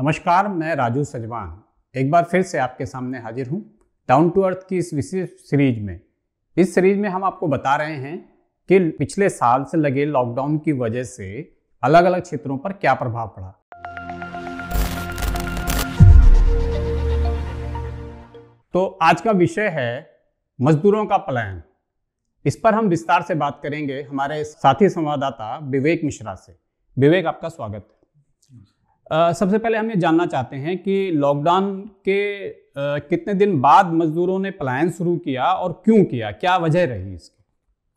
नमस्कार मैं राजू सजवान एक बार फिर से आपके सामने हाजिर हूँ डाउन टू अर्थ की इस विशेष सीरीज में इस सीरीज में हम आपको बता रहे हैं कि पिछले साल से लगे लॉकडाउन की वजह से अलग अलग क्षेत्रों पर क्या प्रभाव पड़ा तो आज का विषय है मजदूरों का पलायन इस पर हम विस्तार से बात करेंगे हमारे साथी संवाददाता विवेक मिश्रा से विवेक आपका स्वागत है सबसे पहले हम ये जानना चाहते हैं कि लॉकडाउन के आ, कितने दिन बाद मजदूरों ने पलायन शुरू किया और क्यों किया क्या वजह रही इसकी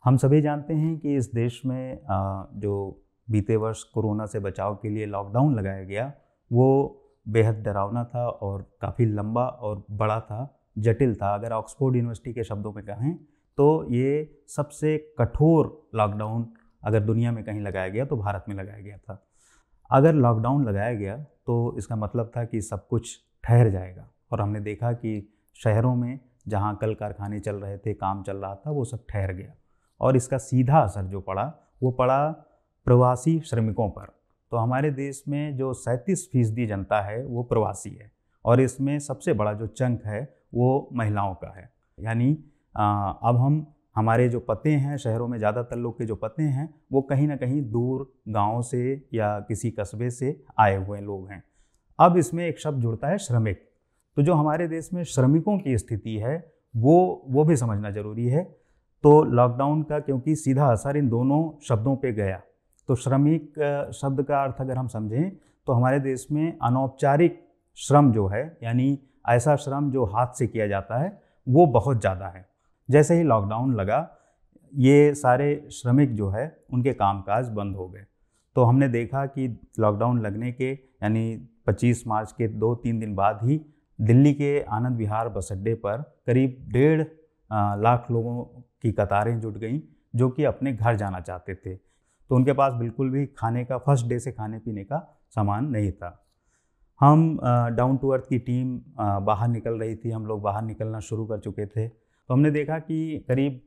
हम सभी जानते हैं कि इस देश में आ, जो बीते वर्ष कोरोना से बचाव के लिए लॉकडाउन लगाया गया वो बेहद डरावना था और काफ़ी लंबा और बड़ा था जटिल था अगर ऑक्सफोर्ड यूनिवर्सिटी के शब्दों में कहें तो ये सबसे कठोर लॉकडाउन अगर दुनिया में कहीं लगाया गया तो भारत में लगाया गया था अगर लॉकडाउन लगाया गया तो इसका मतलब था कि सब कुछ ठहर जाएगा और हमने देखा कि शहरों में जहाँ कल कारखाने चल रहे थे काम चल रहा था वो सब ठहर गया और इसका सीधा असर जो पड़ा वो पड़ा प्रवासी श्रमिकों पर तो हमारे देश में जो सैंतीस फीसदी जनता है वो प्रवासी है और इसमें सबसे बड़ा जो चंक है वो महिलाओं का है यानी अब हम हमारे जो पते हैं शहरों में ज़्यादातर लोग के जो पते हैं वो कहीं ना कहीं दूर गाँव से या किसी कस्बे से आए हुए लोग हैं अब इसमें एक शब्द जुड़ता है श्रमिक तो जो हमारे देश में श्रमिकों की स्थिति है वो वो भी समझना ज़रूरी है तो लॉकडाउन का क्योंकि सीधा असर इन दोनों शब्दों पे गया तो श्रमिक शब्द का अर्थ अगर हम समझें तो हमारे देश में अनौपचारिक श्रम जो है यानी ऐसा श्रम जो हाथ से किया जाता है वो बहुत ज़्यादा है जैसे ही लॉकडाउन लगा ये सारे श्रमिक जो है उनके कामकाज बंद हो गए तो हमने देखा कि लॉकडाउन लगने के यानी 25 मार्च के दो तीन दिन बाद ही दिल्ली के आनंद विहार बस अड्डे पर करीब डेढ़ लाख लोगों की कतारें जुट गईं जो कि अपने घर जाना चाहते थे तो उनके पास बिल्कुल भी खाने का फर्स्ट डे से खाने पीने का सामान नहीं था हम डाउन टू अर्थ की टीम बाहर निकल रही थी हम लोग बाहर निकलना शुरू कर चुके थे तो हमने देखा कि करीब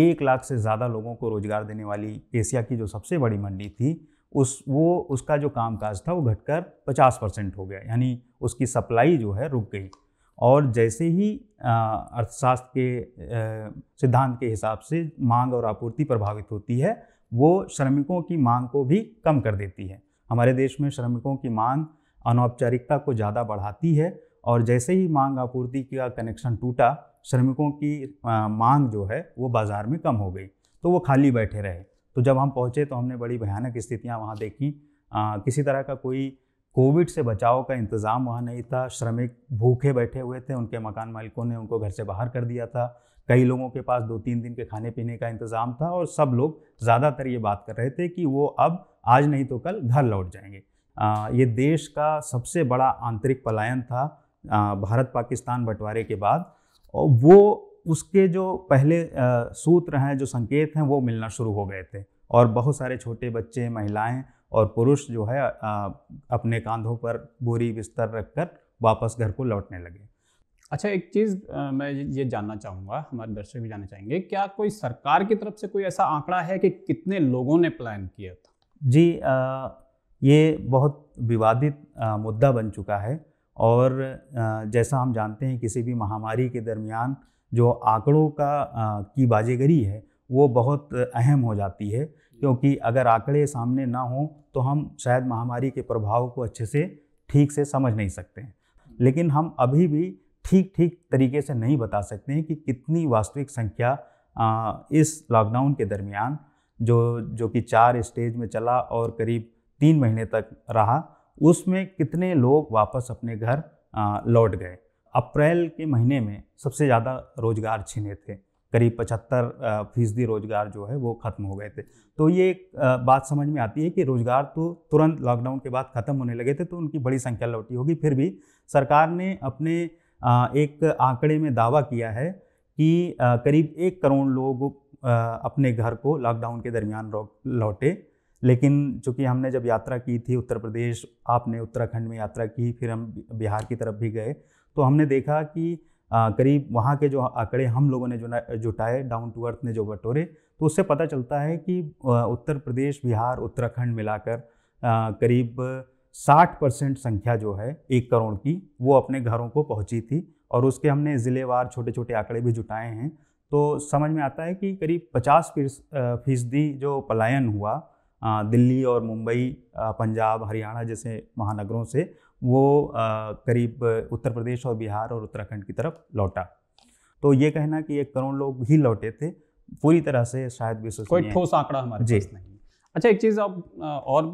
एक लाख से ज़्यादा लोगों को रोज़गार देने वाली एशिया की जो सबसे बड़ी मंडी थी उस वो उसका जो कामकाज था वो घटकर 50 परसेंट हो गया यानी उसकी सप्लाई जो है रुक गई और जैसे ही अर्थशास्त्र के सिद्धांत के हिसाब से मांग और आपूर्ति प्रभावित होती है वो श्रमिकों की मांग को भी कम कर देती है हमारे देश में श्रमिकों की मांग अनौपचारिकता को ज़्यादा बढ़ाती है और जैसे ही मांग आपूर्ति का कनेक्शन टूटा श्रमिकों की मांग जो है वो बाज़ार में कम हो गई तो वो खाली बैठे रहे तो जब हम पहुँचे तो हमने बड़ी भयानक स्थितियाँ वहाँ देखी आ, किसी तरह का कोई कोविड से बचाव का इंतज़ाम वहाँ नहीं था श्रमिक भूखे बैठे हुए थे उनके मकान मालिकों ने उनको घर से बाहर कर दिया था कई लोगों के पास दो तीन दिन के खाने पीने का इंतज़ाम था और सब लोग ज़्यादातर ये बात कर रहे थे कि वो अब आज नहीं तो कल घर लौट जाएंगे आ, ये देश का सबसे बड़ा आंतरिक पलायन था आ, भारत पाकिस्तान बंटवारे के बाद और वो उसके जो पहले सूत्र हैं जो संकेत हैं वो मिलना शुरू हो गए थे और बहुत सारे छोटे बच्चे महिलाएं और पुरुष जो है अपने कांधों पर बोरी बिस्तर रखकर वापस घर को लौटने लगे अच्छा एक चीज़ मैं ये जानना चाहूँगा हमारे दर्शक भी जानना चाहेंगे क्या कोई सरकार की तरफ से कोई ऐसा आंकड़ा है कि कितने लोगों ने प्लान किया था जी आ, ये बहुत विवादित मुद्दा बन चुका है और जैसा हम जानते हैं किसी भी महामारी के दरमियान जो आंकड़ों का की बाजेगरी है वो बहुत अहम हो जाती है क्योंकि अगर आंकड़े सामने ना हों तो हम शायद महामारी के प्रभाव को अच्छे से ठीक से समझ नहीं सकते हैं लेकिन हम अभी भी ठीक ठीक तरीके से नहीं बता सकते हैं कि कितनी वास्तविक संख्या इस लॉकडाउन के दरमियान जो जो कि चार स्टेज में चला और करीब तीन महीने तक रहा उसमें कितने लोग वापस अपने घर लौट गए अप्रैल के महीने में सबसे ज़्यादा रोजगार छीने थे करीब पचहत्तर फीसदी रोजगार जो है वो ख़त्म हो गए थे तो ये एक बात समझ में आती है कि रोजगार तो तुरंत लॉकडाउन के बाद ख़त्म होने लगे थे तो उनकी बड़ी संख्या लौटी होगी फिर भी सरकार ने अपने एक आंकड़े में दावा किया है कि करीब एक करोड़ लोग अपने घर को लॉकडाउन के दरमियान लौटे लेकिन चूँकि हमने जब यात्रा की थी उत्तर प्रदेश आपने उत्तराखंड में यात्रा की फिर हम बिहार की तरफ भी गए तो हमने देखा कि करीब वहाँ के जो आंकड़े हम लोगों ने जो जुटाए डाउन टू अर्थ ने जो बटोरे तो उससे पता चलता है कि उत्तर प्रदेश बिहार उत्तराखंड मिलाकर करीब 60 परसेंट संख्या जो है एक करोड़ की वो अपने घरों को पहुंची थी और उसके हमने ज़िलेवार छोटे छोटे आंकड़े भी जुटाए हैं तो समझ में आता है कि करीब 50 फीसदी जो पलायन हुआ दिल्ली और मुंबई पंजाब हरियाणा जैसे महानगरों से वो करीब उत्तर प्रदेश और बिहार और उत्तराखंड की तरफ लौटा तो ये कहना कि एक करोड़ लोग ही लौटे थे पूरी तरह से शायद विश्व कोई ठोस आंकड़ा हमारे जी पास नहीं अच्छा एक चीज़ अब और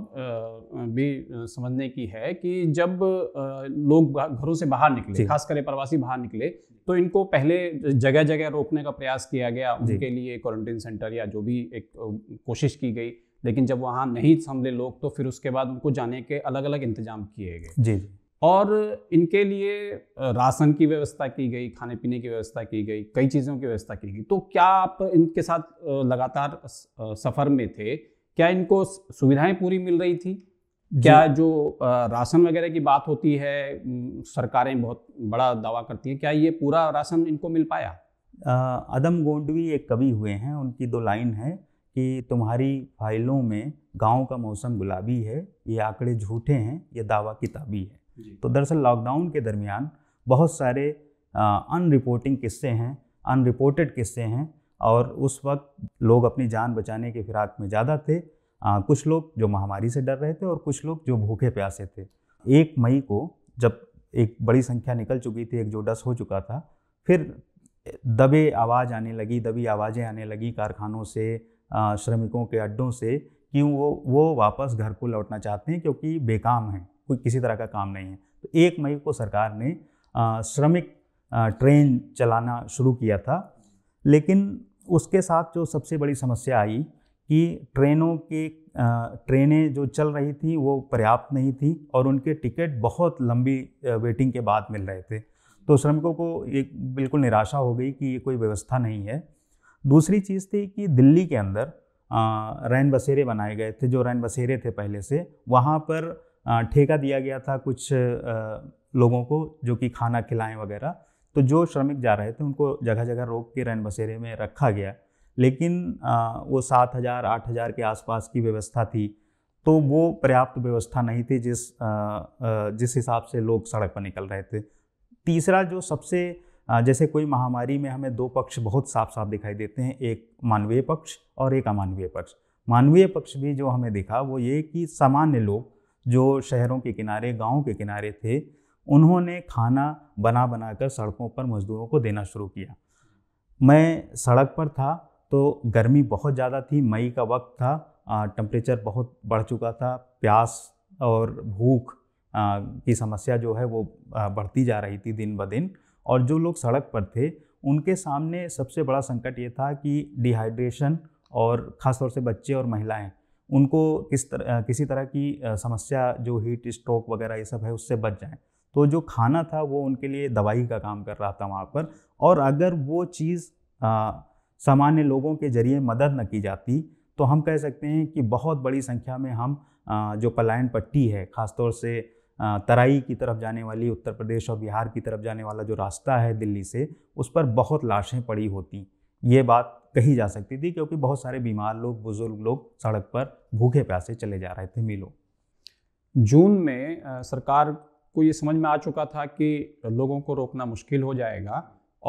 भी समझने की है कि जब लोग घरों से बाहर निकले खासकर प्रवासी बाहर निकले तो इनको पहले जगह जगह रोकने का प्रयास किया गया उनके लिए क्वारंटीन सेंटर या जो भी एक कोशिश की गई लेकिन जब वहाँ नहीं संभले लोग तो फिर उसके बाद उनको जाने के अलग अलग इंतजाम किए गए जी और इनके लिए राशन की व्यवस्था की गई खाने पीने की व्यवस्था की गई कई चीज़ों की व्यवस्था की गई तो क्या आप इनके साथ लगातार सफ़र में थे क्या इनको सुविधाएं पूरी मिल रही थी क्या जो राशन वगैरह की बात होती है सरकारें बहुत बड़ा दावा करती हैं क्या ये पूरा राशन इनको मिल पाया अदम गोंडवी एक कवि हुए हैं उनकी दो लाइन है कि तुम्हारी फाइलों में गांव का मौसम गुलाबी है ये आंकड़े झूठे हैं ये दावा किताबी है तो दरअसल लॉकडाउन के दरमियान बहुत सारे अनरिपोर्टिंग किस्से हैं अनरिपोर्टेड किस्से हैं और उस वक्त लोग अपनी जान बचाने के फिराक में ज़्यादा थे आ, कुछ लोग जो महामारी से डर रहे थे और कुछ लोग जो भूखे प्यासे थे एक मई को जब एक बड़ी संख्या निकल चुकी थी एक जो डस हो चुका था फिर दबे आवाज़ आने लगी दबी आवाज़ें आने लगी कारखानों से श्रमिकों के अड्डों से क्यों वो वो वापस घर को लौटना चाहते हैं क्योंकि बेकाम हैं कोई किसी तरह का काम नहीं है तो एक मई को सरकार ने श्रमिक ट्रेन चलाना शुरू किया था लेकिन उसके साथ जो सबसे बड़ी समस्या आई कि ट्रेनों के ट्रेनें जो चल रही थी वो पर्याप्त नहीं थी और उनके टिकट बहुत लंबी वेटिंग के बाद मिल रहे थे तो श्रमिकों को एक बिल्कुल निराशा हो गई कि ये कोई व्यवस्था नहीं है दूसरी चीज़ थी कि दिल्ली के अंदर रैन बसेरे बनाए गए थे जो रैन बसेरे थे पहले से वहाँ पर ठेका दिया गया था कुछ लोगों को जो कि खाना खिलाएं वगैरह तो जो श्रमिक जा रहे थे उनको जगह जगह रोक के रैन बसेरे में रखा गया लेकिन वो सात हज़ार आठ हज़ार के आसपास की व्यवस्था थी तो वो पर्याप्त व्यवस्था नहीं थी जिस जिस हिसाब से लोग सड़क पर निकल रहे थे तीसरा जो सबसे जैसे कोई महामारी में हमें दो पक्ष बहुत साफ साफ दिखाई देते हैं एक मानवीय पक्ष और एक अमानवीय पक्ष मानवीय पक्ष भी जो हमें दिखा वो ये कि सामान्य लोग जो शहरों के किनारे गाँव के किनारे थे उन्होंने खाना बना बना कर सड़कों पर मज़दूरों को देना शुरू किया मैं सड़क पर था तो गर्मी बहुत ज़्यादा थी मई का वक्त था टम्परेचर बहुत बढ़ चुका था प्यास और भूख की समस्या जो है वो बढ़ती जा रही थी दिन ब दिन और जो लोग सड़क पर थे उनके सामने सबसे बड़ा संकट ये था कि डिहाइड्रेशन और ख़ासतौर से बच्चे और महिलाएं उनको किस तरह किसी तरह की समस्या जो हीट स्ट्रोक वगैरह ये सब है उससे बच जाएं तो जो खाना था वो उनके लिए दवाई का काम कर रहा था वहाँ पर और अगर वो चीज़ सामान्य लोगों के ज़रिए मदद न की जाती तो हम कह सकते हैं कि बहुत बड़ी संख्या में हम आ, जो पलायन पट्टी है ख़ासतौर से तराई की तरफ जाने वाली उत्तर प्रदेश और बिहार की तरफ जाने वाला जो रास्ता है दिल्ली से उस पर बहुत लाशें पड़ी होती ये बात कही जा सकती थी क्योंकि बहुत सारे बीमार लोग बुजुर्ग लोग सड़क पर भूखे प्यासे चले जा रहे थे मिलो जून में सरकार को ये समझ में आ चुका था कि लोगों को रोकना मुश्किल हो जाएगा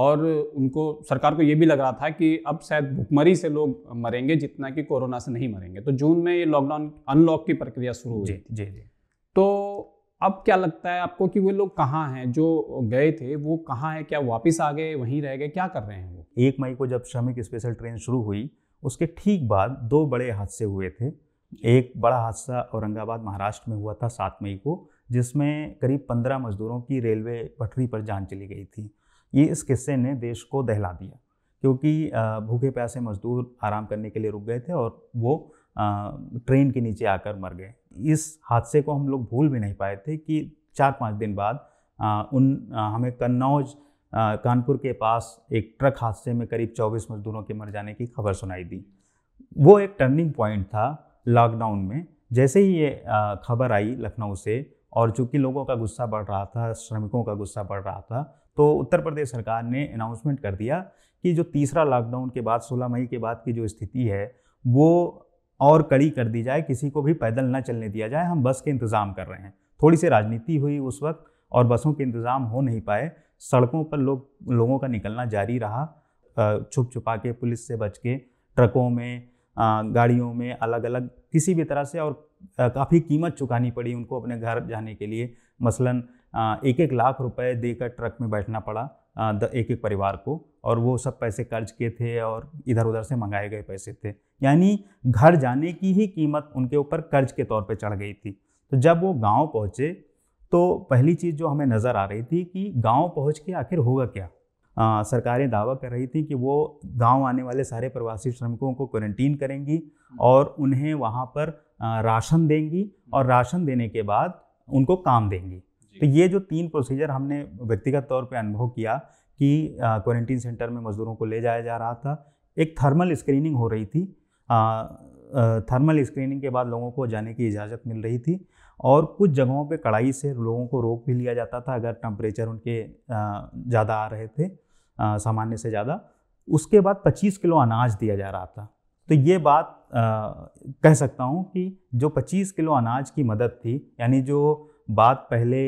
और उनको सरकार को ये भी लग रहा था कि अब शायद भुखमरी से लोग मरेंगे जितना कि कोरोना से नहीं मरेंगे तो जून में ये लॉकडाउन अनलॉक की प्रक्रिया शुरू हुई जी जी जी तो अब क्या लगता है आपको कि वो लोग कहाँ हैं जो गए थे वो कहाँ हैं क्या वापस आ गए वहीं रह गए क्या कर रहे हैं वो एक मई को जब श्रमिक स्पेशल ट्रेन शुरू हुई उसके ठीक बाद दो बड़े हादसे हुए थे एक बड़ा हादसा औरंगाबाद महाराष्ट्र में हुआ था सात मई को जिसमें करीब पंद्रह मजदूरों की रेलवे पटरी पर जान चली गई थी ये इस किस्से ने देश को दहला दिया क्योंकि भूखे प्यासे मजदूर आराम करने के लिए रुक गए थे और वो ट्रेन के नीचे आकर मर गए इस हादसे को हम लोग भूल भी नहीं पाए थे कि चार पाँच दिन बाद आ, उन आ, हमें कन्नौज कानपुर के पास एक ट्रक हादसे में करीब 24 मजदूरों के मर जाने की खबर सुनाई दी वो एक टर्निंग पॉइंट था लॉकडाउन में जैसे ही ये खबर आई लखनऊ से और चूंकि लोगों का गुस्सा बढ़ रहा था श्रमिकों का गुस्सा बढ़ रहा था तो उत्तर प्रदेश सरकार ने अनाउंसमेंट कर दिया कि जो तीसरा लॉकडाउन के बाद 16 मई के बाद की जो स्थिति है वो और कड़ी कर दी जाए किसी को भी पैदल ना चलने दिया जाए हम बस के इंतज़ाम कर रहे हैं थोड़ी सी राजनीति हुई उस वक्त और बसों के इंतज़ाम हो नहीं पाए सड़कों पर लोग लोगों का निकलना जारी रहा छुप छुपा के पुलिस से बच के ट्रकों में गाड़ियों में अलग अलग किसी भी तरह से और काफ़ी कीमत चुकानी पड़ी उनको अपने घर जाने के लिए मसलन एक एक लाख रुपए देकर ट्रक में बैठना पड़ा एक एक परिवार को और वो सब पैसे कर्ज के थे और इधर उधर से मंगाए गए पैसे थे यानी घर जाने की ही कीमत उनके ऊपर कर्ज के तौर पे चढ़ गई थी तो जब वो गांव पहुँचे तो पहली चीज़ जो हमें नज़र आ रही थी कि गांव पहुंच के आखिर होगा क्या आ, सरकारें दावा कर रही थी कि वो गांव आने वाले सारे प्रवासी श्रमिकों को क्वारंटीन करेंगी और उन्हें वहाँ पर राशन देंगी और राशन देने के बाद उनको काम देंगी तो ये जो तीन प्रोसीजर हमने व्यक्तिगत तौर पे अनुभव किया कि क्वारंटीन सेंटर में मज़दूरों को ले जाया जा रहा था एक थर्मल स्क्रीनिंग हो रही थी आ, थर्मल स्क्रीनिंग के बाद लोगों को जाने की इजाज़त मिल रही थी और कुछ जगहों पे कड़ाई से लोगों को रोक भी लिया जाता था अगर टम्परेचर उनके ज़्यादा आ रहे थे सामान्य से ज़्यादा उसके बाद 25 किलो अनाज दिया जा रहा था तो ये बात आ, कह सकता हूँ कि जो 25 किलो अनाज की मदद थी यानी जो बात पहले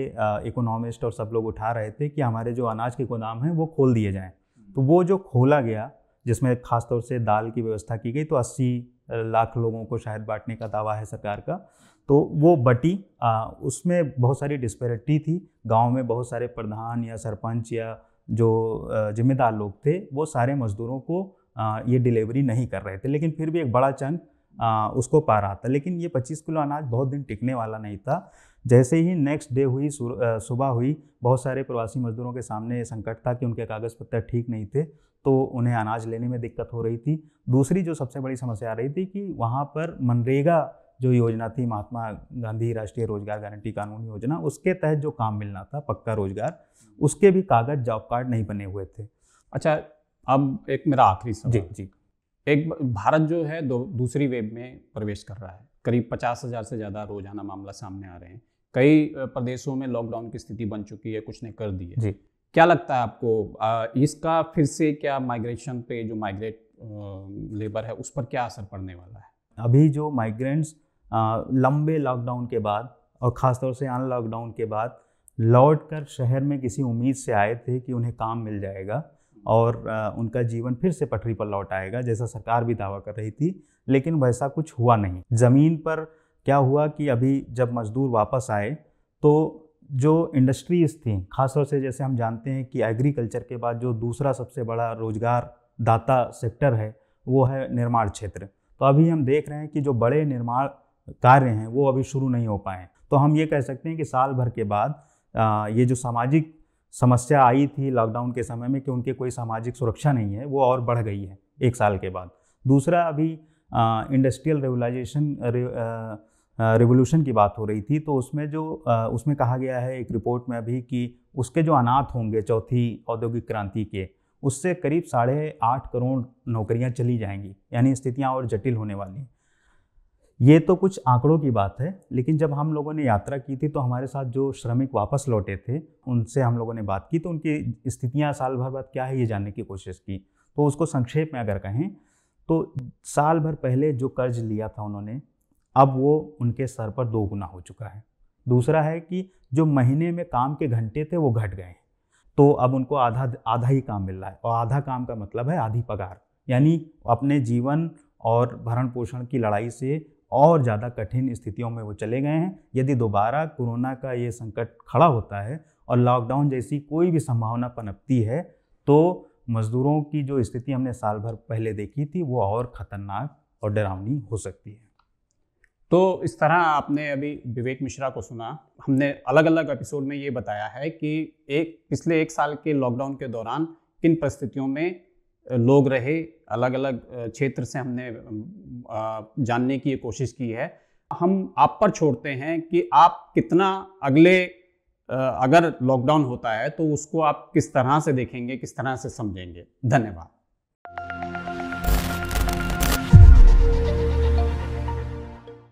इकोनॉमिस्ट और सब लोग उठा रहे थे कि हमारे जो अनाज के गोदाम हैं वो खोल दिए जाएँ तो वो जो खोला गया जिसमें खासतौर से दाल की व्यवस्था की गई तो अस्सी लाख लोगों को शायद बांटने का दावा है सरकार का तो वो बटी आ, उसमें बहुत सारी डिस्पेरिटी थी गांव में बहुत सारे प्रधान या सरपंच या जो जिम्मेदार लोग थे वो सारे मज़दूरों को आ, ये डिलीवरी नहीं कर रहे थे लेकिन फिर भी एक बड़ा चंग आ, उसको पा रहा था लेकिन ये 25 किलो अनाज बहुत दिन टिकने वाला नहीं था जैसे ही नेक्स्ट डे हुई सुबह हुई बहुत सारे प्रवासी मजदूरों के सामने ये संकट था कि उनके कागज़ पत्तर ठीक नहीं थे तो उन्हें अनाज लेने में दिक्कत हो रही थी दूसरी जो सबसे बड़ी समस्या आ रही थी कि वहाँ पर मनरेगा जो योजना थी महात्मा गांधी राष्ट्रीय रोजगार गारंटी कानून योजना उसके तहत जो काम मिलना था पक्का रोजगार उसके भी कागज जॉब कार्ड नहीं बने हुए थे अच्छा अब एक मेरा आखिरी सवाल जी जी एक भारत जो है दो दूसरी वेब में प्रवेश कर रहा है करीब पचास हज़ार से ज़्यादा रोजाना मामला सामने आ रहे हैं कई प्रदेशों में लॉकडाउन की स्थिति बन चुकी है कुछ ने कर दी है जी क्या लगता है आपको इसका फिर से क्या माइग्रेशन पे जो माइग्रेट लेबर है उस पर क्या असर पड़ने वाला है अभी जो माइग्रेंट्स लंबे लॉकडाउन के बाद और ख़ासतौर से अन लॉकडाउन के बाद लौट कर शहर में किसी उम्मीद से आए थे कि उन्हें काम मिल जाएगा और उनका जीवन फिर से पटरी पर लौट आएगा जैसा सरकार भी दावा कर रही थी लेकिन वैसा कुछ हुआ नहीं ज़मीन पर क्या हुआ कि अभी जब मज़दूर वापस आए तो जो इंडस्ट्रीज़ थी खासतौर से जैसे हम जानते हैं कि एग्रीकल्चर के बाद जो दूसरा सबसे बड़ा रोज़गार दाता सेक्टर है वो है निर्माण क्षेत्र तो अभी हम देख रहे हैं कि जो बड़े निर्माण कार्य हैं वो अभी शुरू नहीं हो पाए तो हम ये कह सकते हैं कि साल भर के बाद आ, ये जो सामाजिक समस्या आई थी लॉकडाउन के समय में कि उनके कोई सामाजिक सुरक्षा नहीं है वो और बढ़ गई है एक साल के बाद दूसरा अभी इंडस्ट्रियल रेगुलाइजेशन रिवोल्यूशन की बात हो रही थी तो उसमें जो उसमें कहा गया है एक रिपोर्ट में अभी कि उसके जो अनाथ होंगे चौथी औद्योगिक क्रांति के उससे करीब साढ़े आठ करोड़ नौकरियां चली जाएंगी यानी स्थितियां और जटिल होने वाली हैं ये तो कुछ आंकड़ों की बात है लेकिन जब हम लोगों ने यात्रा की थी तो हमारे साथ जो श्रमिक वापस लौटे थे उनसे हम लोगों ने बात की तो उनकी स्थितियाँ साल भर बाद क्या है ये जानने की कोशिश की तो उसको संक्षेप में अगर कहें तो साल भर पहले जो कर्ज लिया था उन्होंने अब वो उनके सर पर दो गुना हो चुका है दूसरा है कि जो महीने में काम के घंटे थे वो घट गए हैं तो अब उनको आधा आधा ही काम मिल रहा है और आधा काम का मतलब है आधी पगार यानी अपने जीवन और भरण पोषण की लड़ाई से और ज़्यादा कठिन स्थितियों में वो चले गए हैं यदि दोबारा कोरोना का ये संकट खड़ा होता है और लॉकडाउन जैसी कोई भी संभावना पनपती है तो मज़दूरों की जो स्थिति हमने साल भर पहले देखी थी वो और ख़तरनाक और डरावनी हो सकती है तो इस तरह आपने अभी विवेक मिश्रा को सुना हमने अलग अलग एपिसोड में ये बताया है कि एक पिछले एक साल के लॉकडाउन के दौरान किन परिस्थितियों में लोग रहे अलग अलग क्षेत्र से हमने जानने की कोशिश की है हम आप पर छोड़ते हैं कि आप कितना अगले अगर लॉकडाउन होता है तो उसको आप किस तरह से देखेंगे किस तरह से समझेंगे धन्यवाद